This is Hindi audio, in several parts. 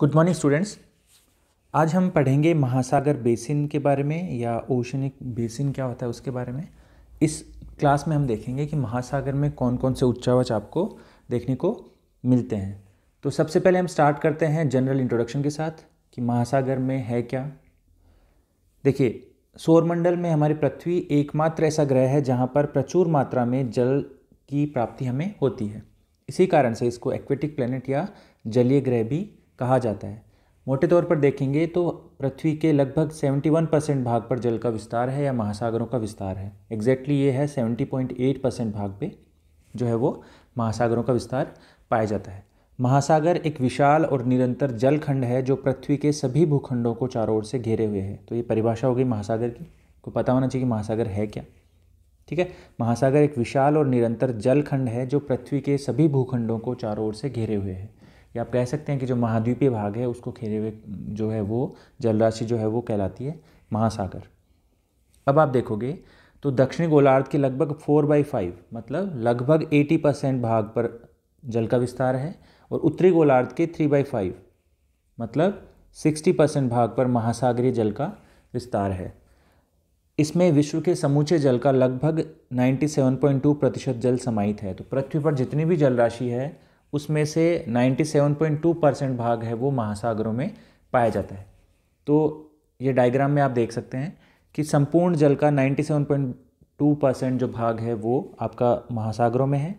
गुड मॉर्निंग स्टूडेंट्स आज हम पढ़ेंगे महासागर बेसिन के बारे में या ओशनिक बेसिन क्या होता है उसके बारे में इस क्लास में हम देखेंगे कि महासागर में कौन कौन से उच्चावच आपको देखने को मिलते हैं तो सबसे पहले हम स्टार्ट करते हैं जनरल इंट्रोडक्शन के साथ कि महासागर में है क्या देखिए सौरमंडल में हमारी पृथ्वी एकमात्र ऐसा ग्रह है जहाँ पर प्रचुर मात्रा में जल की प्राप्ति हमें होती है इसी कारण से इसको एक्वेटिक प्लेनेट या जलीय ग्रह भी कहा जाता है मोटे तौर पर देखेंगे तो पृथ्वी के लगभग 71 परसेंट भाग पर जल का विस्तार है या महासागरों का विस्तार है एग्जैक्टली ये है 70.8 परसेंट भाग पे जो है वो महासागरों का विस्तार पाया जाता है महासागर एक विशाल और निरंतर जलखंड है जो पृथ्वी के सभी भूखंडों को चारों ओर से घेरे हुए हैं तो ये परिभाषा हो गई महासागर की को पता होना चाहिए कि महासागर है क्या ठीक है महासागर एक विशाल और निरंतर जलखंड है जो पृथ्वी के सभी भूखंडों को चारों ओर से घेरे हुए हैं या आप कह सकते हैं कि जो महाद्वीपीय भाग है उसको घेरे हुए जो है वो जलराशि जो है वो कहलाती है महासागर अब आप देखोगे तो दक्षिणी गोलार्ध के लगभग फोर बाई फाइव मतलब लगभग एटी परसेंट भाग पर जल का विस्तार है और उत्तरी गोलार्ध के थ्री बाई फाइव मतलब सिक्सटी परसेंट भाग पर महासागरीय जल का विस्तार है इसमें विश्व के समूचे जल का लगभग नाइन्टी सेवन पॉइंट टू प्रतिशत जल समाहित है तो पृथ्वी पर जितनी भी जलराशि है उसमें से 97.2 परसेंट भाग है वो महासागरों में पाया जाता है तो ये डायग्राम में आप देख सकते हैं कि संपूर्ण जल का 97.2 परसेंट जो भाग है वो आपका महासागरों में है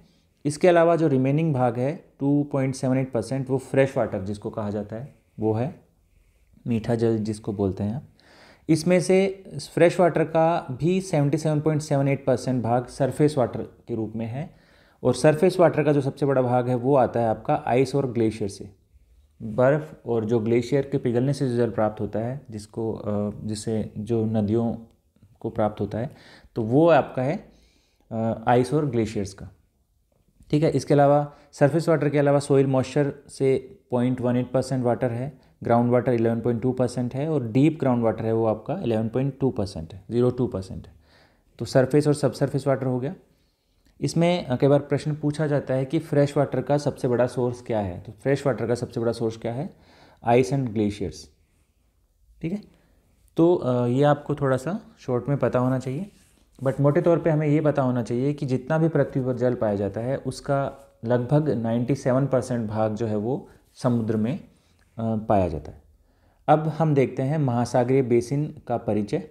इसके अलावा जो रिमेनिंग भाग है 2.78 परसेंट वो फ्रेश वाटर जिसको कहा जाता है वो है मीठा जल जिसको बोलते हैं इसमें से फ्रेश वाटर का भी 77.78 परसेंट भाग सरफेस वाटर के रूप में है और सरफेस वाटर का जो सबसे बड़ा भाग है वो आता है आपका आइस और ग्लेशियर से बर्फ़ और जो ग्लेशियर के पिघलने से जल प्राप्त होता है जिसको जिससे जो नदियों को प्राप्त होता है तो वो आपका है आइस और ग्लेशियर्स का ठीक है इसके अलावा सरफेस वाटर के अलावा सोइल मॉइस्चर से point one eight percent water है ground water eleven point two percent है और डीप ग्राउंड वाटर है वो आपका इलेवन पॉइंट टू परसेंट है ज़ीरो टू परसेंट है तो सरफेस और सब सरफेस वाटर हो गया इसमें कई बार प्रश्न पूछा जाता है कि फ्रेश वाटर का सबसे बड़ा सोर्स क्या है तो फ्रेश वाटर का सबसे बड़ा सोर्स क्या है आइस एंड ग्लेशियर्स ठीक है तो ये आपको थोड़ा सा शॉर्ट में पता होना चाहिए बट मोटे तौर पे हमें ये पता होना चाहिए कि जितना भी पृथ्वी पर जल पाया जाता है उसका लगभग 97 परसेंट भाग जो है वो समुद्र में पाया जाता है अब हम देखते हैं महासागरीय बेसिन का परिचय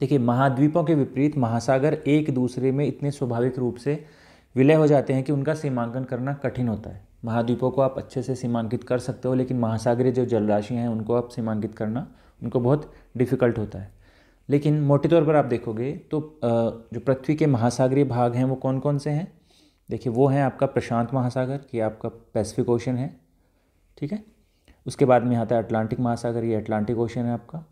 देखिए महाद्वीपों के विपरीत महासागर एक दूसरे में इतने स्वाभाविक रूप से विलय हो जाते हैं कि उनका सीमांकन करना कठिन होता है महाद्वीपों को आप अच्छे से सीमांकित कर सकते हो लेकिन महासागरीय जो जलराशियाँ हैं उनको आप सीमांकित करना उनको बहुत डिफ़िकल्ट होता है लेकिन मोटे तौर पर आप देखोगे तो जो पृथ्वी के महासागरीय भाग हैं वो कौन कौन से हैं देखिए वो हैं आपका प्रशांत महासागर ये आपका पैसिफिक ओशन है ठीक है उसके बाद में आता है अटलांटिक महासागर ये अटलांटिक ओशन है आपका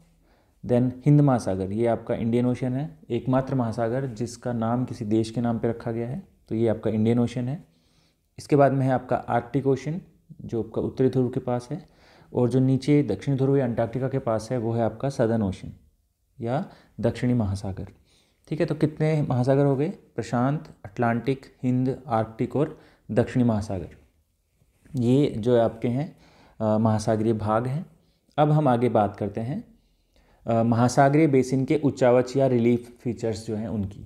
देन हिंद महासागर ये आपका इंडियन ओशन है एकमात्र महासागर जिसका नाम किसी देश के नाम पर रखा गया है तो ये आपका इंडियन ओशन है इसके बाद में है आपका आर्कटिक ओशन जो आपका उत्तरी ध्रुव के पास है और जो नीचे दक्षिणी ध्रुव या अंटार्कटिका के पास है वो है आपका सदर्न ओशन या दक्षिणी महासागर ठीक है तो कितने महासागर हो गए प्रशांत अटलांटिक हिंद आर्कटिक और दक्षिणी महासागर ये जो आपके हैं महासागरीय भाग हैं अब हम आगे बात करते हैं महासागरीय बेसिन के उच्चावच या रिलीफ फीचर्स जो हैं उनकी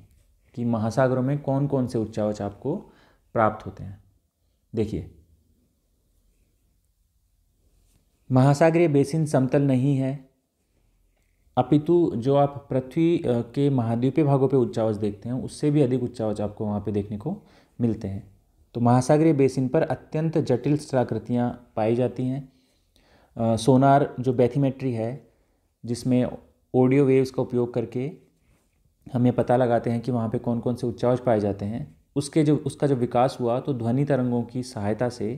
कि महासागरों में कौन कौन से उच्चावच आपको प्राप्त होते हैं देखिए महासागरीय बेसिन समतल नहीं है अपितु जो आप पृथ्वी के महाद्वीपीय भागों पे उच्चावच देखते हैं उससे भी अधिक उच्चावच आपको वहाँ पे देखने को मिलते हैं तो महासागरीय बेसिन पर अत्यंत जटिल स्थलाकृतियाँ पाई जाती हैं सोनार जो बैथीमेट्री है जिसमें ऑडियो वेव्स का उपयोग करके हम ये पता लगाते हैं कि वहाँ पे कौन कौन से उच्चावच पाए जाते हैं उसके जो उसका जब विकास हुआ तो ध्वनि तरंगों की सहायता से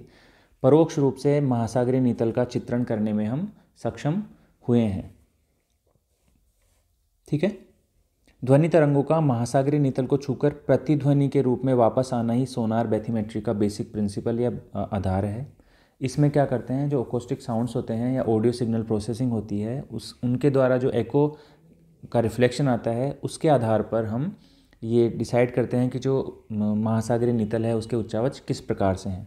परोक्ष रूप से महासागरीय नीतल का चित्रण करने में हम सक्षम हुए हैं ठीक है ध्वनि तरंगों का महासागरीय नीतल को छूकर प्रतिध्वनि के रूप में वापस आना ही सोनार बैथीमेट्री का बेसिक प्रिंसिपल या आधार है इसमें क्या करते हैं जो ओकोस्टिक साउंड्स होते हैं या ऑडियो सिग्नल प्रोसेसिंग होती है उस उनके द्वारा जो एको का रिफ्लेक्शन आता है उसके आधार पर हम ये डिसाइड करते हैं कि जो महासागरीय नितल है उसके उच्चावच किस प्रकार से हैं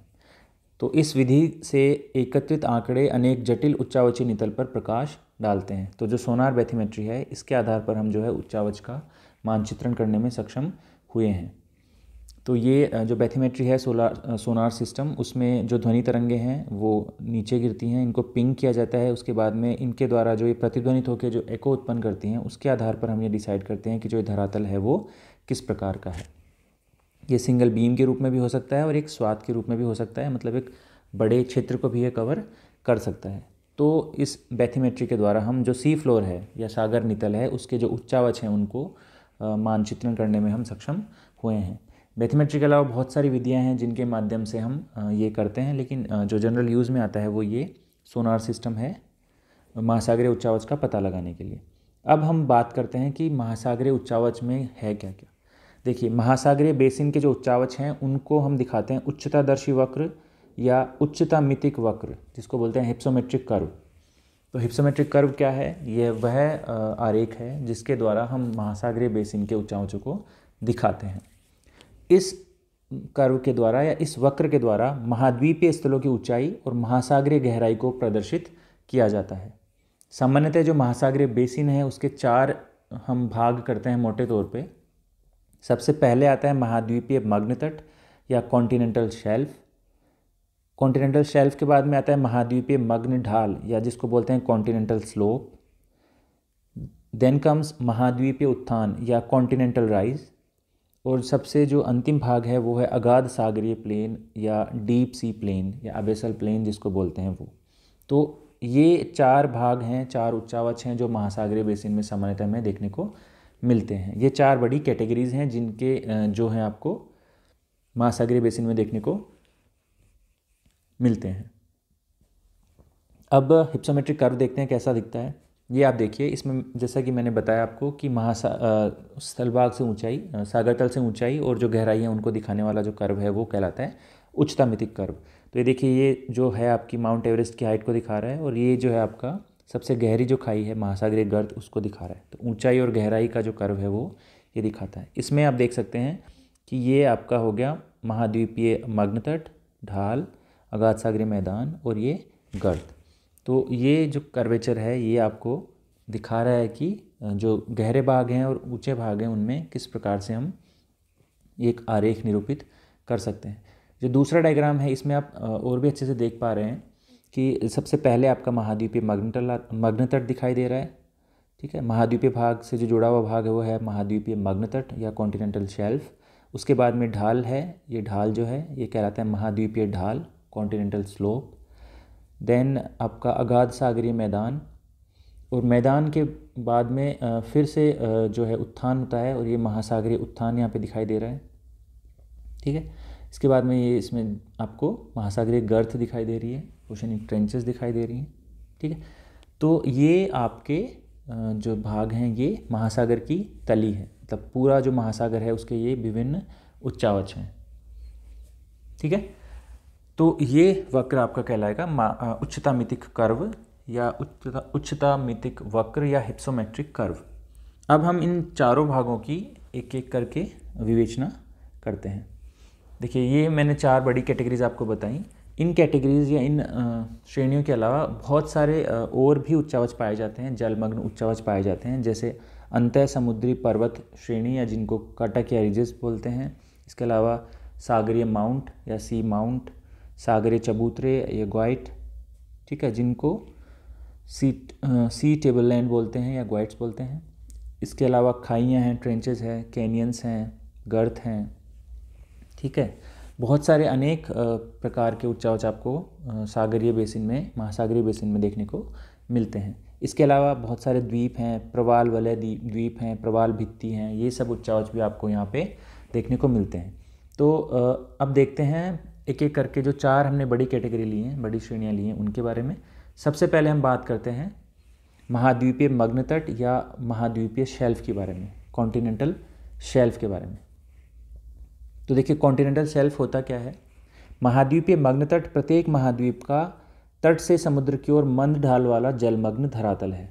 तो इस विधि से एकत्रित आंकड़े अनेक जटिल उच्चावची नितल पर प्रकाश डालते हैं तो जो सोनार बैथीमेट्री है इसके आधार पर हम जो है उच्चावच का मानचित्रण करने में सक्षम हुए हैं तो ये जो बैथीमेट्री है सोलार सोनार सिस्टम उसमें जो ध्वनि तरंगे हैं वो नीचे गिरती हैं इनको पिंग किया जाता है उसके बाद में इनके द्वारा जो ये प्रतिध्वनित होकर जो एको उत्पन्न करती हैं उसके आधार पर हम ये डिसाइड करते हैं कि जो ये धरातल है वो किस प्रकार का है ये सिंगल बीम के रूप में भी हो सकता है और एक स्वाद के रूप में भी हो सकता है मतलब एक बड़े क्षेत्र को भी ये कवर कर सकता है तो इस बैथीमेट्री के द्वारा हम जो सी फ्लोर है या सागर नितल है उसके जो उच्चावच हैं उनको मानचित्रण करने में हम सक्षम हुए हैं मैथमेट्री के अलावा बहुत सारी विधियाँ हैं जिनके माध्यम से हम ये करते हैं लेकिन जो जनरल यूज़ में आता है वो ये सोनार सिस्टम है महासागरीय उच्चावच का पता लगाने के लिए अब हम बात करते हैं कि महासागरीय उच्चावच में है क्या क्या देखिए महासागरीय बेसिन के जो उच्चावच हैं उनको हम दिखाते हैं उच्चतादर्शी वक्र या उच्चता मितिक वक्र जिसको बोलते हैं हिप्सोमेट्रिक कर्व तो हिप्सोमेट्रिक कर्व क्या है यह वह आरेख है जिसके द्वारा हम महासागरीय बेसिन के उच्चावचों को दिखाते हैं इस कर्व के द्वारा या इस वक्र के द्वारा महाद्वीपीय स्थलों की ऊंचाई और महासागरीय गहराई को प्रदर्शित किया जाता है सामान्यतः जो महासागरीय बेसिन है उसके चार हम भाग करते हैं मोटे तौर पे सबसे पहले आता है महाद्वीपीय मग्न तट या कॉन्टिनेंटल शेल्फ कॉन्टिनेंटल शेल्फ के बाद में आता है महाद्वीपीय मग्न ढाल या जिसको बोलते हैं कॉन्टिनेंटल स्लोप देन कम्स महाद्वीपीय उत्थान या कॉन्टिनेंटल राइज और सबसे जो अंतिम भाग है वो है अगाध सागरीय प्लेन या डीप सी प्लेन या अबेसल प्लेन जिसको बोलते हैं वो तो ये चार भाग हैं चार उच्चावच हैं जो महासागरीय बेसिन में सामान्यतः में देखने को मिलते हैं ये चार बड़ी कैटेगरीज हैं जिनके जो हैं आपको महासागरीय बेसिन में देखने को मिलते हैं अब हिप्सोमेट्रिक कर्व देखते हैं कैसा दिखता है ये आप देखिए इसमें जैसा कि मैंने बताया आपको कि महासा से ऊंचाई सागर तल से ऊंचाई और जो गहराई है उनको दिखाने वाला जो कर्व है वो कहलाता है उच्चतामितिक कर्व तो ये देखिए ये जो है आपकी माउंट एवरेस्ट की हाइट को दिखा रहा है और ये जो है आपका सबसे गहरी जो खाई है महासागरीय गर्द उसको दिखा रहा है तो ऊंचाई और गहराई का जो कर्व है वो ये दिखाता है इसमें आप देख सकते हैं कि ये आपका हो गया महाद्वीपीय मग्नतट ढाल अगाध सागरी मैदान और ये गर्द तो ये जो कर्वेचर है ये आपको दिखा रहा है कि जो गहरे भाग हैं और ऊंचे भाग हैं उनमें किस प्रकार से हम एक आरेख निरूपित कर सकते हैं जो दूसरा डायग्राम है इसमें आप और भी अच्छे से देख पा रहे हैं कि सबसे पहले आपका महाद्वीपीय मग्न मग्नतट दिखाई दे रहा है ठीक है महाद्वीपीय भाग से जो जुड़ा हुआ भाग है वो है महाद्वीपीय मग्नतट या कॉन्टिनेंटल शेल्फ उसके बाद में ढाल है ये ढाल जो है ये कहलाता है महाद्वीपीय ढाल कॉन्टिनेंटल स्लोप देन आपका अगाध सागरी मैदान और मैदान के बाद में फिर से जो है उत्थान होता है और ये महासागरीय उत्थान यहाँ पे दिखाई दे रहा है ठीक है इसके बाद में ये इसमें आपको महासागरीय गर्थ दिखाई दे रही है ओशनिक ट्रेंचेस दिखाई दे रही हैं ठीक है तो ये आपके जो भाग हैं ये महासागर की तली है मतलब पूरा जो महासागर है उसके ये विभिन्न उच्चावच हैं ठीक है तो ये वक्र आपका कहलाएगा उच्चता मितिक कर्व या उच्चता उच्चता मितिक वक्र या हिप्सोमेट्रिक कर्व अब हम इन चारों भागों की एक एक करके विवेचना करते हैं देखिए ये मैंने चार बड़ी कैटेगरीज आपको बताई इन कैटेगरीज या इन श्रेणियों के अलावा बहुत सारे और भी उच्चावच पाए जाते हैं जलमग्न उच्चावच पाए जाते हैं जैसे अंत समुद्री पर्वत श्रेणी या जिनको कटक या रिजेस बोलते हैं इसके अलावा सागरीय माउंट या सी माउंट सागरे चबूतरे या ग्वाइट ठीक है जिनको सीट सी टेबल लैंड बोलते हैं या ग्वाइट्स बोलते हैं इसके अलावा खाइयाँ हैं ट्रेंचेज हैं कैनियंस हैं गर्थ हैं ठीक है बहुत सारे अनेक प्रकार के उच्चावच आपको सागरीय बेसिन में महासागरीय बेसिन में देखने को मिलते हैं इसके अलावा बहुत सारे द्वीप हैं प्रवाल वलय द्वीप हैं प्रवाल भित्ति हैं ये सब उच्चावच भी आपको यहाँ पे देखने को मिलते हैं तो अब देखते हैं एक एक करके जो चार हमने बड़ी कैटेगरी ली हैं बड़ी श्रेणियाँ ली हैं उनके बारे में सबसे पहले हम बात करते हैं महाद्वीपीय मग्न तट या महाद्वीपीय शेल्फ के बारे में कॉन्टिनेंटल शेल्फ के बारे में तो देखिए कॉन्टिनेंटल शेल्फ होता क्या है महाद्वीपीय मग्न तट प्रत्येक महाद्वीप का तट से समुद्र की ओर मंद ढाल वाला जलमग्न धरातल है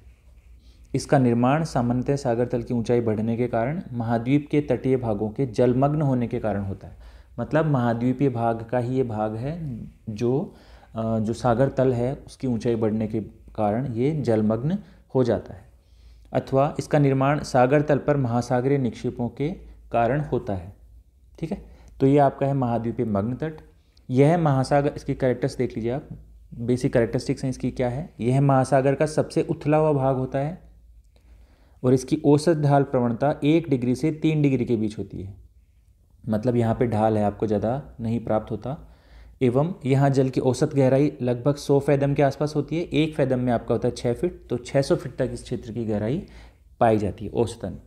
इसका निर्माण सामान्यतः सागर तल की ऊंचाई बढ़ने के कारण महाद्वीप के तटीय भागों के जलमग्न होने के कारण होता है मतलब महाद्वीपीय भाग का ही ये भाग है जो जो सागर तल है उसकी ऊंचाई बढ़ने के कारण ये जलमग्न हो जाता है अथवा इसका निर्माण सागर तल पर महासागरीय निक्षेपों के कारण होता है ठीक है तो ये आपका है महाद्वीपीय मग्न तट यह महासागर इसकी करेक्टर्स देख लीजिए आप बेसिक करेक्टरिस्टिक्स हैं इसकी क्या है यह महासागर का सबसे उथला हुआ भाग होता है और इसकी औसत ढाल प्रवणता एक डिग्री से तीन डिग्री के बीच होती है मतलब यहाँ पे ढाल है आपको ज़्यादा नहीं प्राप्त होता एवं यहाँ जल की औसत गहराई लगभग 100 फैदम के आसपास होती है एक फैदम में आपका होता है छः फीट तो 600 फीट तक इस क्षेत्र की गहराई पाई जाती है औसतन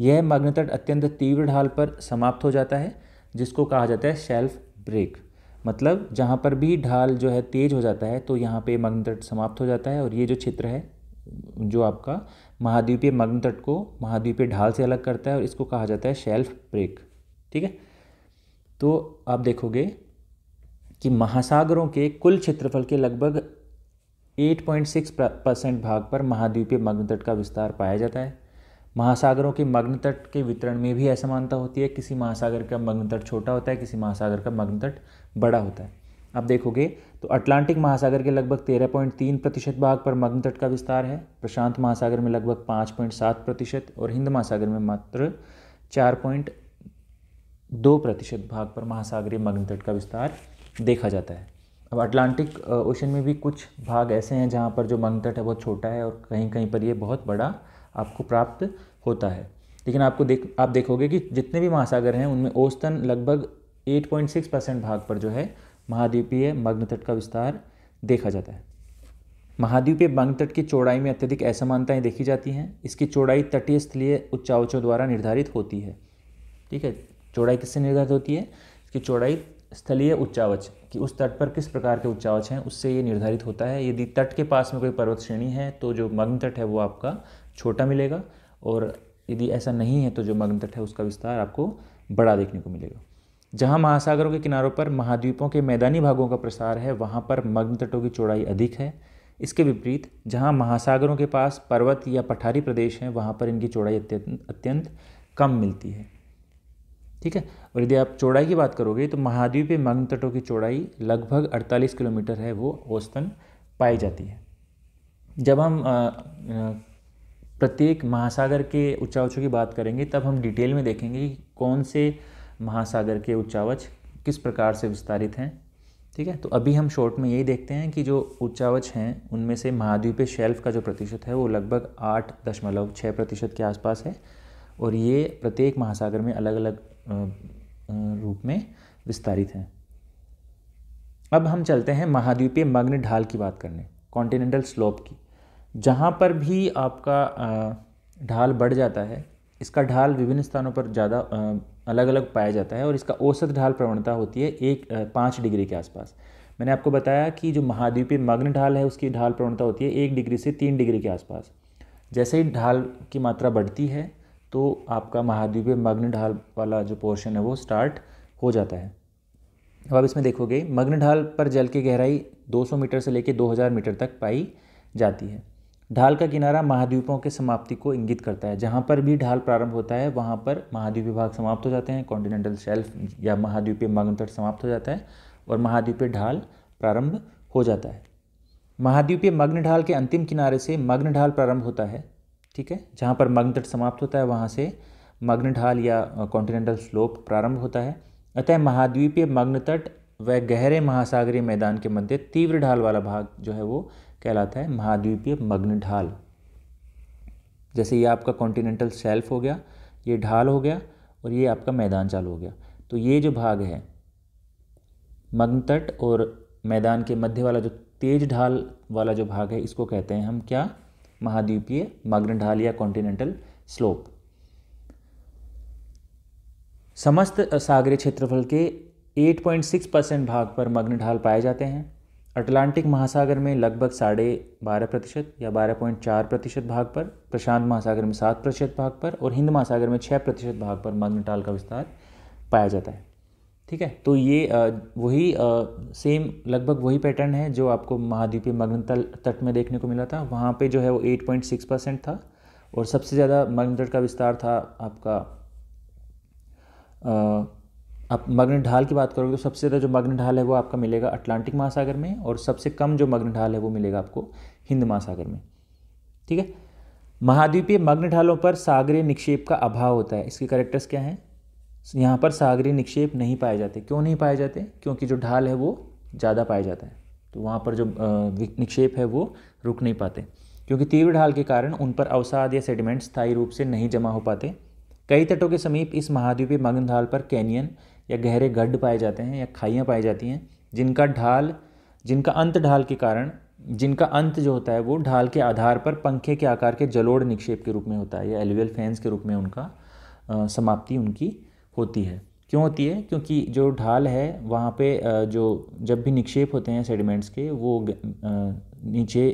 यह मग्नतट अत्यंत तीव्र ढाल पर समाप्त हो जाता है जिसको कहा जाता है शेल्फ ब्रेक मतलब जहाँ पर भी ढाल जो है तेज हो जाता है तो यहाँ मग्न मग्नतट समाप्त हो जाता है और ये जो क्षेत्र है जो आपका महाद्वीपीय मग्नतट को महाद्वीपीय ढाल से अलग करता है और इसको कहा जाता है शेल्फ ब्रेक ठीक है तो आप देखोगे कि महासागरों के कुल क्षेत्रफल के लगभग 8.6 परसेंट भाग पर महाद्वीपीय मग्न तट का विस्तार पाया जाता है महासागरों के मग्न तट के वितरण में भी असमानता होती है किसी महासागर का मग्न तट छोटा होता है किसी महासागर का मग्न तट बड़ा होता है आप देखोगे तो अटलांटिक महासागर के लगभग 13.3 प्रतिशत भाग पर मग्न तट का विस्तार है प्रशांत महासागर में लगभग 5.7 प्रतिशत और हिंद महासागर में मात्र 4.1 दो प्रतिशत भाग पर महासागरीय मग्न तट का विस्तार देखा जाता है अब अटलांटिक ओशन में भी कुछ भाग ऐसे हैं जहाँ पर जो मग्न तट है बहुत छोटा है और कहीं कहीं पर ये बहुत बड़ा आपको प्राप्त होता है लेकिन आपको देख आप देखोगे कि जितने भी महासागर हैं उनमें औसतन लगभग 8.6 परसेंट भाग पर जो है महाद्वीपीय मग्न तट का विस्तार देखा जाता है महाद्वीपीय मग्न तट की चौड़ाई में अत्यधिक असमानताएँ देखी जाती हैं इसकी चौड़ाई तटीय स्थलीय उच्चावचों द्वारा निर्धारित होती है ठीक है चौड़ाई किससे निर्धारित होती है इसकी चौड़ाई स्थलीय उच्चावच कि उस तट पर किस प्रकार के उच्चावच हैं उससे ये निर्धारित होता है यदि तट के पास में कोई पर्वत श्रेणी है तो जो मग्न तट है वो आपका छोटा मिलेगा और यदि ऐसा नहीं है तो जो मग्न तट है उसका विस्तार आपको बड़ा देखने को मिलेगा जहाँ महासागरों के किनारों पर महाद्वीपों के मैदानी भागों का प्रसार है वहाँ पर मग्न तटों की चौड़ाई अधिक है इसके विपरीत जहाँ महासागरों के पास पर्वत या पठारी प्रदेश हैं वहाँ पर इनकी चौड़ाई अत्यंत अत्यंत कम मिलती है ठीक है और यदि आप चौड़ाई की बात करोगे तो महाद्वीप मग्न तटों की चौड़ाई लगभग 48 किलोमीटर है वो औसतन पाई जाती है जब हम प्रत्येक महासागर के उच्चावचों की बात करेंगे तब हम डिटेल में देखेंगे कि कौन से महासागर के उच्चावच किस प्रकार से विस्तारित हैं ठीक है तो अभी हम शॉर्ट में यही देखते हैं कि जो उच्चावच हैं उनमें से महाद्वीप शेल्फ का जो प्रतिशत है वो लगभग आठ दशमलव छः प्रतिशत के आसपास है और ये प्रत्येक महासागर में अलग अलग रूप में विस्तारित हैं अब हम चलते हैं महाद्वीपीय मग्न ढाल की बात करने कॉन्टिनेंटल स्लोप की जहाँ पर भी आपका ढाल बढ़ जाता है इसका ढाल विभिन्न स्थानों पर ज़्यादा अलग अलग पाया जाता है और इसका औसत ढाल प्रवणता होती है एक पाँच डिग्री के आसपास मैंने आपको बताया कि जो महाद्वीपीय मग्न ढाल है उसकी ढाल प्रवणता होती है एक डिग्री से तीन डिग्री के आसपास जैसे ही ढाल की मात्रा बढ़ती है तो आपका महाद्वीपीय मग्न ढाल वाला जो पोर्शन है वो स्टार्ट हो जाता है अब आप इसमें देखोगे मग्न ढाल पर जल की गहराई 200 मीटर से लेकर 2000 मीटर तक पाई जाती है ढाल का किनारा महाद्वीपों के समाप्ति को इंगित करता है जहाँ पर भी ढाल प्रारंभ होता है वहाँ पर महाद्वीपीय भाग समाप्त हो जाते हैं कॉन्टिनेंटल शेल्फ या महाद्वीपीय मग्न तट समाप्त हो जाता है और महाद्वीपीय ढाल प्रारंभ हो जाता है महाद्वीपीय मग्न ढाल के अंतिम किनारे से मग्न ढाल प्रारंभ होता है ठीक है जहाँ पर मग्न तट समाप्त होता है वहाँ से मग्न ढाल या कॉन्टिनेंटल स्लोप प्रारंभ होता है अतः महाद्वीपीय मग्न तट व गहरे महासागरीय मैदान के मध्य तीव्र ढाल वाला भाग जो है वो कहलाता है महाद्वीपीय मग्न ढाल जैसे ये आपका कॉन्टिनेंटल शेल्फ हो गया ये ढाल हो गया और ये आपका मैदान चालू हो गया तो ये जो भाग है मग्न तट और मैदान के मध्य वाला जो तेज ढाल वाला जो भाग है इसको कहते हैं हम क्या महाद्वीपीय मग्नढाल या कॉन्टिनेंटल स्लोप समस्त सागरीय क्षेत्रफल के 8.6 परसेंट भाग पर मग्न ढाल पाए जाते हैं अटलांटिक महासागर में लगभग साढ़े बारह प्रतिशत या बारह पॉइंट चार प्रतिशत भाग पर प्रशांत महासागर में सात प्रतिशत भाग पर और हिंद महासागर में छः प्रतिशत भाग पर मग्न ढाल का विस्तार पाया जाता है ठीक है तो ये वही सेम लगभग वही पैटर्न है जो आपको महाद्वीपीय मग्न तट में देखने को मिला था वहाँ पे जो है वो 8.6 परसेंट था और सबसे ज़्यादा मग्न तट का विस्तार था आपका आप मग्न ढाल की बात करोगे तो सबसे ज़्यादा जो मग्न ढाल है वो आपका मिलेगा अटलांटिक महासागर में और सबसे कम जो मग्न ढाल है वो मिलेगा आपको हिंद महासागर में ठीक है महाद्वीपीय मग्न ढालों पर सागरीय निक्षेप का अभाव होता है इसके करेक्टर्स क्या हैं यहाँ पर सागरी निक्षेप नहीं पाए जाते क्यों नहीं पाए जाते क्योंकि जो ढाल है वो ज़्यादा पाया जाता है तो वहाँ पर जो निक्षेप है वो रुक नहीं पाते क्योंकि तीव्र ढाल के कारण उन पर अवसाद या सेडिमेंट स्थायी रूप से नहीं जमा हो पाते कई तटों के समीप इस महाद्वीपीय मगन ढाल पर कैनियन या गहरे गड्ढ पाए जाते हैं या खाइयाँ पाई जाती हैं जिनका ढाल जिनका अंत ढाल के कारण जिनका अंत जो होता है वो ढाल के आधार पर पंखे के आकार के जलोड़ निक्षेप के रूप में होता है या एलिवियल फैंस के रूप में उनका समाप्ति उनकी होती है क्यों होती है क्योंकि जो ढाल है वहाँ पे जो जब भी निक्षेप होते हैं सेडिमेंट्स के वो नीचे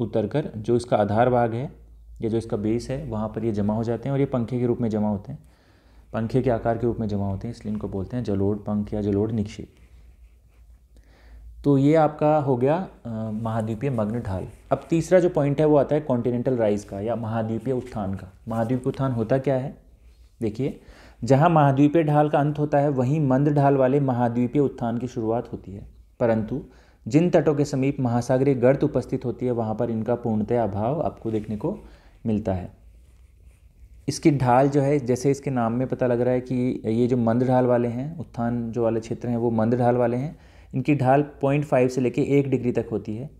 उतर कर जो इसका आधार भाग है या जो इसका बेस है वहाँ पर ये जमा हो जाते हैं और ये पंखे के रूप में जमा होते हैं पंखे के आकार के रूप में जमा होते हैं इसलिए इनको बोलते हैं जलोड़ पंख या जलोड़ निक्षेप तो ये आपका हो गया महाद्वीपीय मग्न ढाल अब तीसरा जो पॉइंट है वो आता है कॉन्टिनेंटल राइज का या महाद्वीपीय उत्थान का महाद्वीपीय उत्थान होता क्या है देखिए जहाँ महाद्वीपीय ढाल का अंत होता है वहीं मंद ढाल वाले महाद्वीपीय उत्थान की शुरुआत होती है परंतु जिन तटों के समीप महासागरीय गर्त उपस्थित होती है वहाँ पर इनका पूर्णतः अभाव आपको देखने को मिलता है इसकी ढाल जो है जैसे इसके नाम में पता लग रहा है कि ये जो मंद ढाल वाले हैं उत्थान जो वाले क्षेत्र हैं वो मंद ढाल वाले हैं इनकी ढाल पॉइंट फाइव से लेकर एक डिग्री तक होती है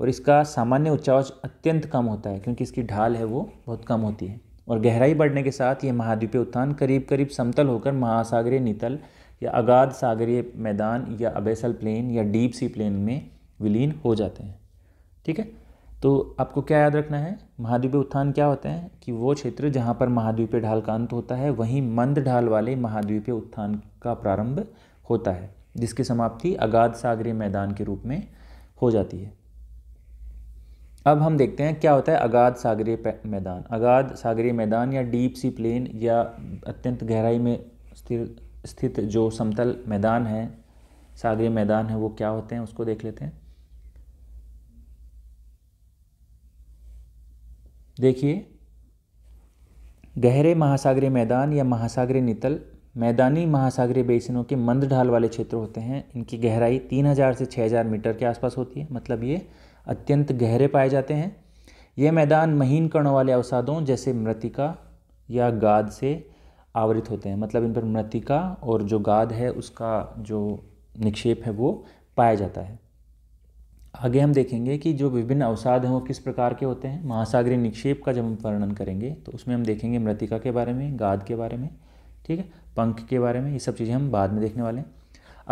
और इसका सामान्य उच्चावच अत्यंत कम होता है क्योंकि इसकी ढाल है वो बहुत कम होती है और गहराई बढ़ने के साथ ये महाद्वीपीय उत्थान करीब करीब समतल होकर महासागरीय नितल या अगाध सागरीय मैदान या अबेसल प्लेन या डीप सी प्लेन में विलीन हो जाते हैं ठीक है तो आपको क्या याद रखना है महाद्वीपीय उत्थान क्या होते हैं कि वो क्षेत्र जहाँ पर महाद्वीपीय ढाल का अंत होता है वहीं मंद ढाल वाले महाद्वीपीय उत्थान का प्रारंभ होता है जिसकी समाप्ति अगाध सागरीय मैदान के रूप में हो जाती है अब हम देखते हैं क्या होता है अगाध सागरीय मैदान अगाध सागरीय मैदान या डीप सी प्लेन या अत्यंत गहराई में स्थित जो समतल मैदान है सागरीय मैदान है वो क्या होते हैं उसको देख लेते हैं देखिए गहरे महासागरीय मैदान या महासागरीय नितल मैदानी महासागरीय बेसिनों के मंद ढाल वाले क्षेत्र होते हैं इनकी गहराई 3000 से 6000 मीटर के आसपास होती है मतलब ये अत्यंत गहरे पाए जाते हैं ये मैदान महीन कणों वाले अवसादों जैसे मृतिका या गाद से आवृत होते हैं मतलब इन पर मृतिका और जो गाद है उसका जो निक्षेप है वो पाया जाता है आगे हम देखेंगे कि जो विभिन्न अवसाद हैं वो किस प्रकार के होते हैं महासागरीय निक्षेप का जब हम वर्णन करेंगे तो उसमें हम देखेंगे मृतिका के बारे में गाद के बारे में ठीक है पंख के बारे में ये सब चीज़ें हम बाद में देखने वाले हैं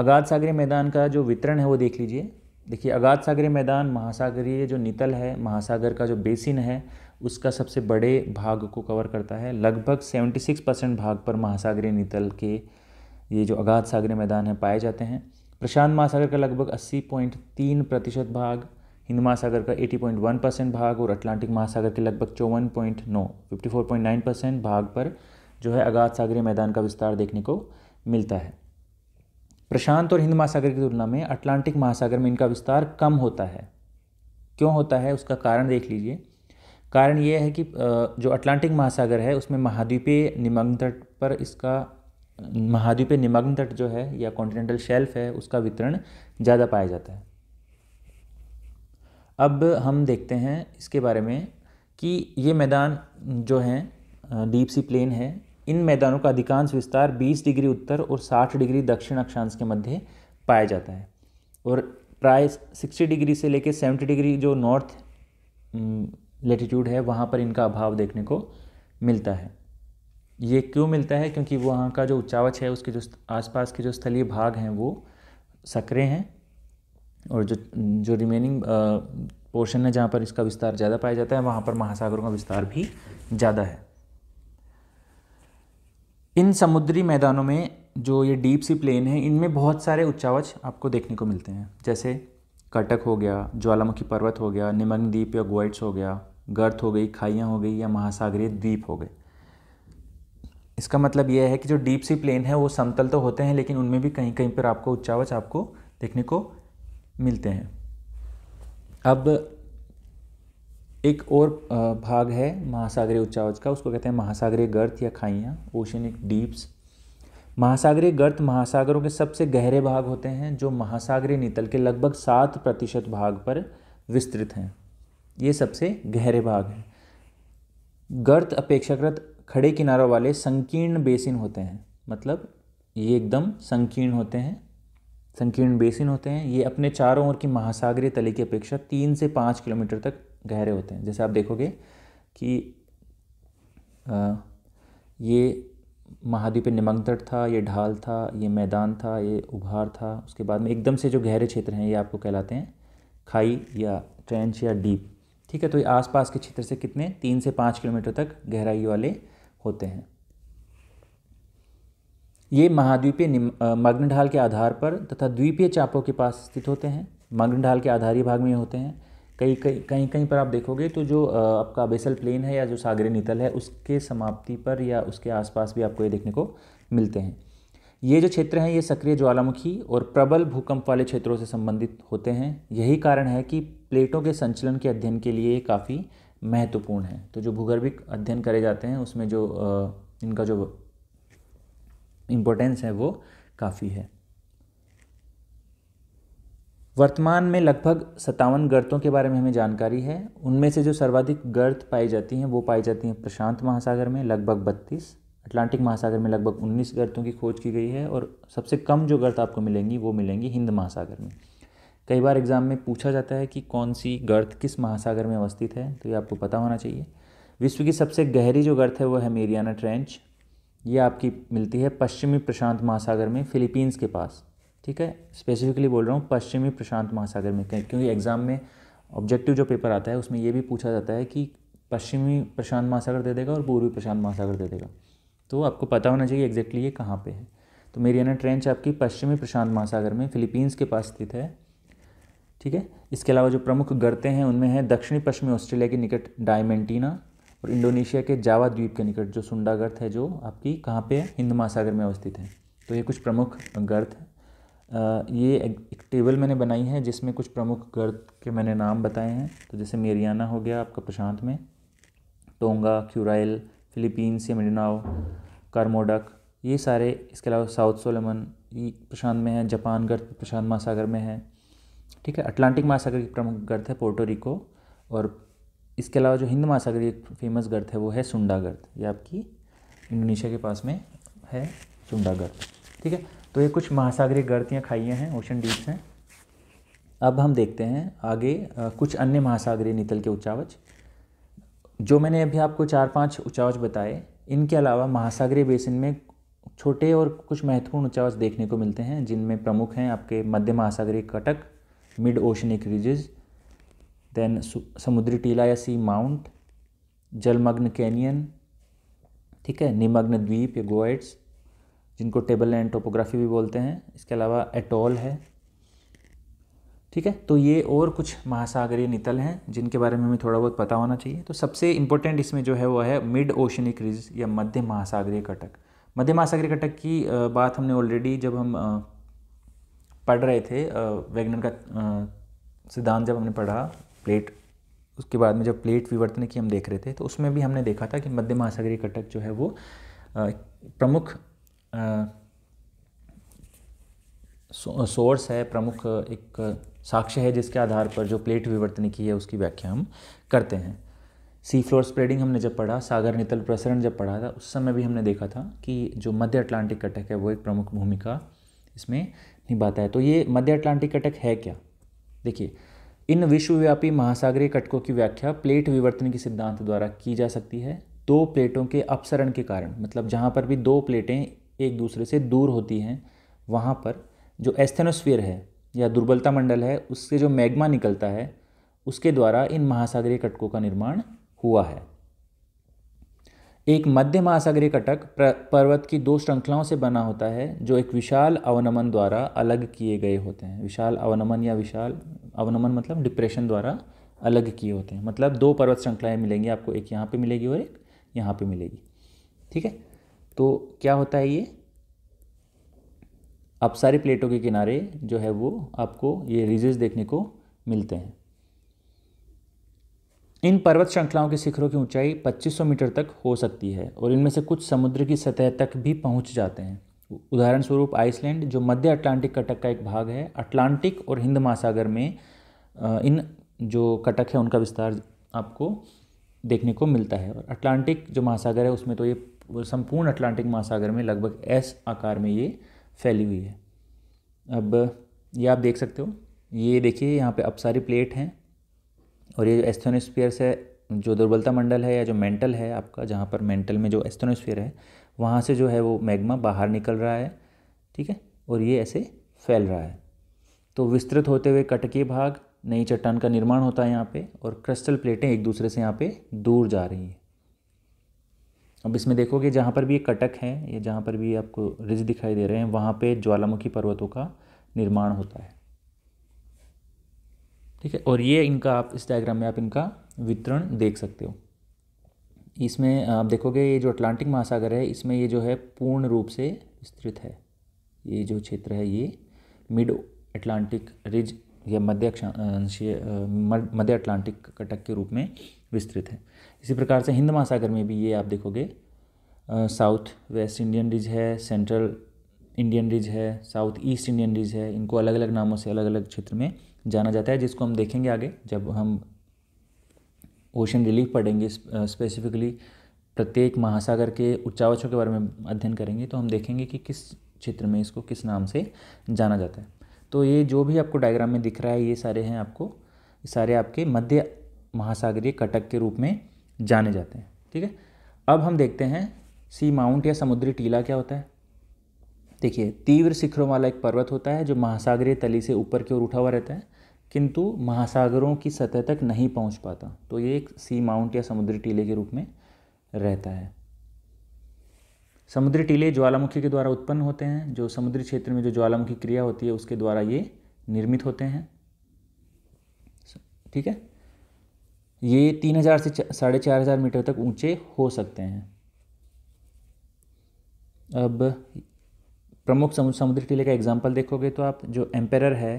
अगाध सागरी मैदान का जो वितरण है वो देख लीजिए देखिए अगाध सागरीय मैदान महासागरीय जो नितल है महासागर का जो बेसिन है उसका सबसे बड़े भाग को कवर करता है लगभग 76 परसेंट भाग पर महासागरीय नितल के ये जो अगाध सागरीय मैदान है पाए जाते हैं प्रशांत महासागर का लगभग 80.3 प्रतिशत भाग हिंद महासागर का 80.1 परसेंट भाग और अटलांटिक महासागर के लगभग चौवन पॉइंट नौ fifty four point nine percent भाग पर जो है अगाध सागरीय मैदान का विस्तार देखने को मिलता है प्रशांत और हिंद महासागर की तुलना में अटलांटिक महासागर में इनका विस्तार कम होता है क्यों होता है उसका कारण देख लीजिए कारण ये है कि जो अटलांटिक महासागर है उसमें महाद्वीपीय निमग्न तट पर इसका महाद्वीपीय निमग्न तट जो है या कॉन्टिनेंटल शेल्फ है उसका वितरण ज़्यादा पाया जाता है अब हम देखते हैं इसके बारे में कि ये मैदान जो हैं डीप सी प्लेन है इन मैदानों का अधिकांश विस्तार 20 डिग्री उत्तर और 60 डिग्री दक्षिण अक्षांश के मध्य पाया जाता है और प्राय 60 डिग्री से लेकर 70 डिग्री जो नॉर्थ लेटीट्यूड है वहाँ पर इनका अभाव देखने को मिलता है ये क्यों मिलता है क्योंकि वहाँ का जो उच्चावच है उसके जो आसपास के जो स्थलीय भाग हैं वो सक्रिय हैं और जो जो रिमेनिंग पोर्शन है जहाँ पर इसका विस्तार ज़्यादा पाया जाता है वहाँ पर महासागरों का विस्तार भी ज़्यादा है इन समुद्री मैदानों में जो ये डीप सी प्लेन है इनमें बहुत सारे उच्चावच आपको देखने को मिलते हैं जैसे कटक हो गया ज्वालामुखी पर्वत हो गया निमंग द्वीप या गोइट्स हो गया गर्थ हो गई खाइयाँ हो गई या महासागरीय द्वीप हो गए इसका मतलब यह है कि जो डीप सी प्लेन है वो समतल तो होते हैं लेकिन उनमें भी कहीं कहीं पर आपको उच्चावच आपको देखने को मिलते हैं अब एक और भाग है महासागरीय उच्चावच का उसको कहते हैं महासागरीय गर्त या खाइयाँ ओशनिक डीप्स महासागरीय गर्त महासागरों के सबसे गहरे भाग होते हैं जो महासागरीय नितल के लगभग सात प्रतिशत भाग पर विस्तृत हैं ये सबसे गहरे भाग हैं गर्त अपेक्षाकृत खड़े किनारों वाले संकीर्ण बेसिन होते हैं मतलब ये एकदम संकीर्ण होते हैं संकीर्ण बेसिन होते हैं ये अपने चारों ओर की महासागरीय तले की अपेक्षा तीन से पाँच किलोमीटर तक गहरे होते हैं जैसे आप देखोगे कि आ, ये महाद्वीप निमंग तट था ये ढाल था ये मैदान था ये उभार था उसके बाद में एकदम से जो गहरे क्षेत्र हैं ये आपको कहलाते हैं खाई या ट्रेंच या डीप ठीक है तो ये आसपास के क्षेत्र से कितने तीन से पाँच किलोमीटर तक गहराई वाले होते हैं ये महाद्वीपीय मग्न ढाल के आधार पर तथा द्वीपीय चापों के पास स्थित होते हैं मग्न ढाल के आधारी भाग में होते हैं कई कई कहीं कहीं पर आप देखोगे तो जो आपका बेसल प्लेन है या जो सागरी नितल है उसके समाप्ति पर या उसके आसपास भी आपको ये देखने को मिलते हैं ये जो क्षेत्र हैं ये सक्रिय ज्वालामुखी और प्रबल भूकंप वाले क्षेत्रों से संबंधित होते हैं यही कारण है कि प्लेटों के संचलन के अध्ययन के लिए काफ़ी महत्वपूर्ण है तो जो भूगर्भिक अध्ययन करे जाते हैं उसमें जो इनका जो इम्पोर्टेंस है वो काफ़ी है वर्तमान में लगभग सत्तावन गर्तों के बारे में हमें जानकारी है उनमें से जो सर्वाधिक गर्त पाई जाती हैं वो पाई जाती हैं प्रशांत महासागर में लगभग बत्तीस अटलांटिक महासागर में लगभग उन्नीस गर्तों की खोज की गई है और सबसे कम जो गर्त आपको मिलेंगी वो मिलेंगी हिंद महासागर में कई बार एग्ज़ाम में पूछा जाता है कि कौन सी गर्त किस महासागर में अवस्थित है तो ये आपको पता होना चाहिए विश्व की सबसे गहरी जो गर्त है वो है मेरियाना ट्रेंच ये आपकी मिलती है पश्चिमी प्रशांत महासागर में फिलीपींस के पास ठीक है स्पेसिफिकली बोल रहा हूँ पश्चिमी प्रशांत महासागर में क्योंकि एग्ज़ाम में ऑब्जेक्टिव जो पेपर आता है उसमें ये भी पूछा जाता है कि पश्चिमी प्रशांत महासागर दे देगा और पूर्वी प्रशांत महासागर दे देगा तो आपको पता होना चाहिए एग्जैक्टली ये कहाँ पे है तो मेरियाना ट्रेंच आपकी पश्चिमी प्रशांत महासागर में फिलीपींस के पास स्थित है ठीक है इसके अलावा जो प्रमुख गर्तें हैं उनमें है दक्षिणी पश्चिमी ऑस्ट्रेलिया के निकट डायमेंटीना और इंडोनेशिया के जावा द्वीप के निकट जो सुंडा गर्त है जो आपकी कहाँ पे है हिंद महासागर में अवस्थित है तो ये कुछ प्रमुख गर्त हैं ये एक टेबल मैंने बनाई है जिसमें कुछ प्रमुख गर्द के मैंने नाम बताए हैं तो जैसे मेरियाना हो गया आपका प्रशांत में टोंगा क्यूराइल फिलीपींस या मिडनाव कारमोडक ये सारे इसके अलावा साउथ सोलेमन ये प्रशांत में है जापान गर्द प्रशांत महासागर में है ठीक है अटलांटिक महासागर की प्रमुख गर्द है पोर्टोरिको और इसके अलावा जो हिंद महासागर एक फेमस गर्द है वो है सुंडा गर्द ये आपकी इंडोनेशिया के पास में है सुंडा गर्द ठीक है तो ये कुछ महासागरीय गर्तियाँ खाइयाँ हैं ओशन डीप्स हैं अब हम देखते हैं आगे कुछ अन्य महासागरीय नितल के उच्चावच जो मैंने अभी आपको चार पांच उच्चावच बताए इनके अलावा महासागरीय बेसिन में छोटे और कुछ महत्वपूर्ण उच्चावच देखने को मिलते हैं जिनमें प्रमुख हैं आपके मध्य महासागरीय कटक मिड ओशनिक रिजेज देन समुद्री टीला या सी माउंट जलमग्न कैनियन ठीक है निमग्न द्वीप या गोएट्स जिनको टेबल एंड टोपोग्राफी भी बोलते हैं इसके अलावा एटोल है ठीक है तो ये और कुछ महासागरीय नितल हैं जिनके बारे में हमें थोड़ा बहुत पता होना चाहिए तो सबसे इम्पोर्टेंट इसमें जो है वो है मिड ओशनिक रिज या मध्य महासागरीय कटक मध्य महासागरीय कटक की बात हमने ऑलरेडी जब हम पढ़ रहे थे वैगनर का सिद्धांत जब हमने पढ़ा प्लेट उसके बाद में जब प्लेट विवर्तन की हम देख रहे थे तो उसमें भी हमने देखा था कि मध्य महासागरीय कटक जो है वो प्रमुख सोर्स है प्रमुख एक साक्ष्य है जिसके आधार पर जो प्लेट विवर्तन की है उसकी व्याख्या हम करते हैं सी फ्लोर स्प्रेडिंग हमने जब पढ़ा सागर नितल प्रसरण जब पढ़ा था उस समय भी हमने देखा था कि जो मध्य अटलांटिक कटक है वो एक प्रमुख भूमिका इसमें निभाता है तो ये मध्य अटलांटिक कटक है क्या देखिए इन विश्वव्यापी महासागरीय कटकों की व्याख्या प्लेट विवर्तन के सिद्धांत द्वारा की जा सकती है दो प्लेटों के अपसरण के कारण मतलब जहाँ पर भी दो प्लेटें एक दूसरे से दूर होती हैं वहाँ पर जो एस्थेनोस्फीयर है या दुर्बलता मंडल है उससे जो मैग्मा निकलता है उसके द्वारा इन महासागरीय कटकों का निर्माण हुआ है एक मध्य महासागरीय कटक पर्वत की दो श्रृंखलाओं से बना होता है जो एक विशाल अवनमन द्वारा अलग किए गए होते हैं विशाल अवनमन या विशाल अवनमन मतलब डिप्रेशन द्वारा अलग किए होते हैं मतलब दो पर्वत श्रृंखलाएँ मिलेंगी आपको एक यहाँ पे मिलेगी और एक यहाँ पे मिलेगी ठीक है तो क्या होता है ये सारी प्लेटों के किनारे जो है वो आपको ये रिजेस देखने को मिलते हैं इन पर्वत श्रृंखलाओं के शिखरों की ऊंचाई 2500 मीटर तक हो सकती है और इनमें से कुछ समुद्र की सतह तक भी पहुंच जाते हैं उदाहरण स्वरूप आइसलैंड जो मध्य अटलांटिक कटक का एक भाग है अटलांटिक और हिंद महासागर में इन जो कटक है उनका विस्तार आपको देखने को मिलता है और अटलांटिक जो महासागर है उसमें तो ये वो संपूर्ण अटलांटिक महासागर में लगभग एस आकार में ये फैली हुई है अब ये आप देख सकते हो ये देखिए यहाँ पे अपसारी प्लेट हैं और ये जो एस्थोनोस्फियर्स है जो दुर्बलता मंडल है या जो मेंटल है आपका जहाँ पर मेंटल में जो एस्थोनोस्फियर है वहाँ से जो है वो मैग्मा बाहर निकल रहा है ठीक है और ये ऐसे फैल रहा है तो विस्तृत होते हुए कटके भाग नई चट्टान का निर्माण होता है यहाँ पे और क्रिस्टल प्लेटें एक दूसरे से यहाँ पे दूर जा रही हैं अब इसमें देखोगे जहाँ पर भी ये कटक हैं या जहाँ पर भी आपको रिज दिखाई दे रहे हैं वहाँ पे ज्वालामुखी पर्वतों का निर्माण होता है ठीक है और ये इनका आप इस डायग्राम में आप इनका वितरण देख सकते हो इसमें आप देखोगे ये जो अटलांटिक महासागर है इसमें ये जो है पूर्ण रूप से विस्तृत है ये जो क्षेत्र है ये मिड अटलांटिक रिज या मध्य मध्य अटलांटिक कटक के रूप में विस्तृत है इसी प्रकार से हिंद महासागर में भी ये आप देखोगे साउथ वेस्ट इंडियन रिज है सेंट्रल इंडियन रिज है साउथ ईस्ट इंडियन रिज है इनको अलग अलग नामों से अलग अलग क्षेत्र में जाना जाता है जिसको हम देखेंगे आगे जब हम ओशन रिलीफ पढ़ेंगे स्पेसिफिकली प्रत्येक महासागर के उच्चावचों के बारे में अध्ययन करेंगे तो हम देखेंगे कि किस क्षेत्र में इसको किस नाम से जाना जाता है तो ये जो भी आपको डायग्राम में दिख रहा है ये सारे हैं आपको सारे आपके मध्य महासागरीय कटक के रूप में जाने हम्म। जाते हैं ठीक है अब हम देखते हैं सी माउंट या समुद्री टीला क्या होता है देखिए तीव्र शिखरों वाला एक पर्वत होता है जो महासागरीय तली से ऊपर की ओर उठा हुआ रहता है किंतु महासागरों की सतह तक नहीं पहुंच पाता तो ये एक सी माउंट या समुद्री टीले के रूप में रहता है समुद्री टीले ज्वालामुखी के द्वारा उत्पन्न होते हैं जो समुद्री क्षेत्र में जो ज्वालामुखी क्रिया होती है उसके द्वारा ये निर्मित होते हैं ठीक है ये तीन हज़ार से साढ़े चार हज़ार मीटर तक ऊंचे हो सकते हैं अब प्रमुख समुद्री टीले का एग्जाम्पल देखोगे तो आप जो एम्पेरर है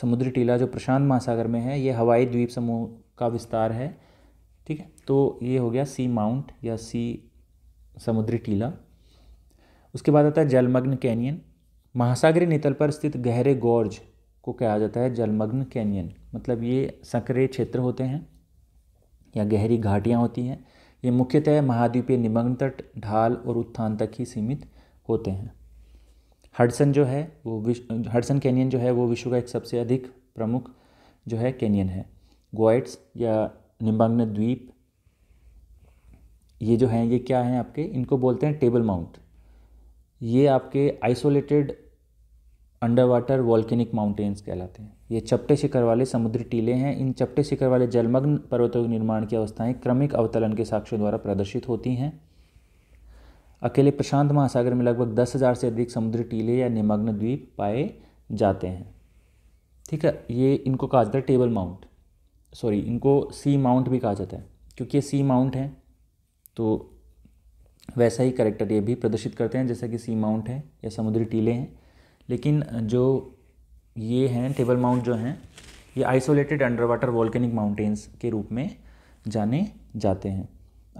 समुद्री टीला जो प्रशांत महासागर में है ये हवाई द्वीप समूह का विस्तार है ठीक है तो ये हो गया सी माउंट या सी समुद्री टीला उसके बाद आता है जलमग्न कैनियन महासागरी नितल पर स्थित गहरे गौरज को कहा जाता है जलमग्न कैनियन मतलब ये सक्रिय क्षेत्र होते हैं या गहरी घाटियाँ होती हैं ये मुख्यतः महाद्वीपीय निमग्न तट ढाल और उत्थान तक ही सीमित होते हैं हडसन जो है वो विश्व हडसन कैनियन जो है वो विश्व का एक सबसे अधिक प्रमुख जो है कैनियन है गोइट्स या निम्बांगन द्वीप ये जो हैं ये क्या हैं आपके इनको बोलते हैं टेबल माउंट ये आपके isolated under water volcanic mountains कहलाते हैं ये चपटे शिखर वाले समुद्री टीले हैं इन चपटे शिखर वाले जलमग्न पर्वतों के निर्माण की अवस्थाएं क्रमिक अवतलन के साक्ष्यों द्वारा प्रदर्शित होती हैं अकेले प्रशांत महासागर में लगभग दस हज़ार से अधिक समुद्री टीले या निमग्न द्वीप पाए जाते हैं ठीक है ये इनको कहा जाता है टेबल माउंट सॉरी इनको सी माउंट भी कहा जाता है क्योंकि ये सी माउंट है तो वैसा ही करेक्टर ये भी प्रदर्शित करते हैं जैसा कि सी माउंट है या समुद्री टीले हैं लेकिन जो ये हैं टेबल माउंट जो हैं ये isolated under water volcanic mountains के रूप में जाने जाते हैं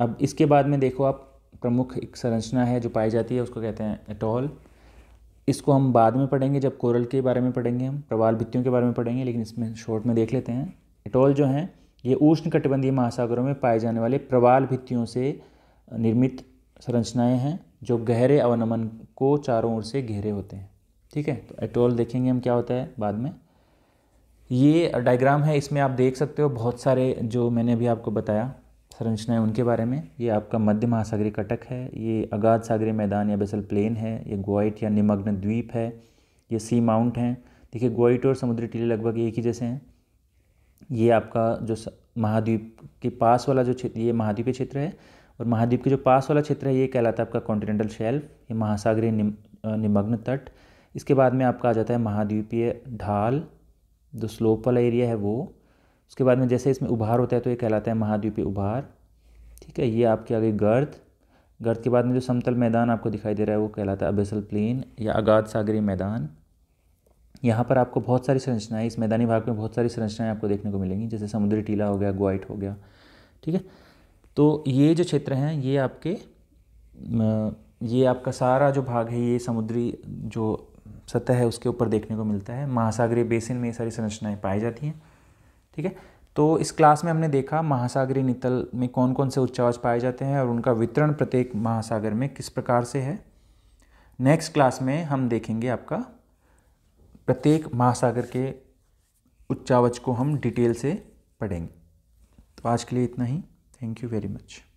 अब इसके बाद में देखो आप प्रमुख एक संरचना है जो पाई जाती है उसको कहते हैं एटॉल इसको हम बाद में पढ़ेंगे जब कोरल के बारे में पढ़ेंगे हम प्रवाल भित्तियों के बारे में पढ़ेंगे लेकिन इसमें शॉर्ट में देख लेते हैं एटॉल जो हैं ये उष्ण कटिबंधीय महासागरों में पाए जाने वाले प्रवाल भित्तियों से निर्मित संरचनाएँ हैं जो गहरे अवनमन को चारों ओर से घेरे होते हैं ठीक है तो एटोल देखेंगे हम क्या होता है बाद में ये डायग्राम है इसमें आप देख सकते हो बहुत सारे जो मैंने अभी आपको बताया संरचनाएं उनके बारे में ये आपका मध्य महासागरीय कटक है ये अगाध सागरीय मैदान या बेसल प्लेन है ये ग्वाइट या निमग्न द्वीप है ये सी माउंट हैं देखिए ग्वाइट और समुद्री टीले लगभग एक ही जैसे हैं ये आपका जो महाद्वीप के पास वाला जो क्षेत्र ये महाद्वीपीय क्षेत्र है और महाद्वीप के जो पास वाला क्षेत्र है ये कहलाता है आपका कॉन्टिनेंटल शेल्फ ये महासागरीय निम, निमग्न तट इसके बाद में आपका आ जाता है महाद्वीपीय ढाल जो स्लोप वाला एरिया है वो उसके बाद में जैसे इसमें उभार होता है तो ये कहलाता है महाद्वीपीय उभार ठीक है ये आपके आगे गर्द गर्द के बाद में जो समतल मैदान आपको दिखाई दे रहा है वो कहलाता है अबेसल प्लेन या अगाध सागरी मैदान यहाँ पर आपको बहुत सारी संरचनाएं इस मैदानी भाग में बहुत सारी संरचनाएं आपको देखने को मिलेंगी जैसे समुद्री टीला हो गया ग्वाइट हो गया ठीक है तो ये जो क्षेत्र हैं ये आपके ये आपका सारा जो भाग है ये समुद्री जो सतह है उसके ऊपर देखने को मिलता है महासागरीय बेसिन में ये सारी संरचनाएँ पाई जाती हैं ठीक है तो इस क्लास में हमने देखा महासागरीय नितल में कौन कौन से उच्चावच पाए जाते हैं और उनका वितरण प्रत्येक महासागर में किस प्रकार से है नेक्स्ट क्लास में हम देखेंगे आपका प्रत्येक महासागर के उच्चावच को हम डिटेल से पढ़ेंगे तो आज के लिए इतना ही थैंक यू वेरी मच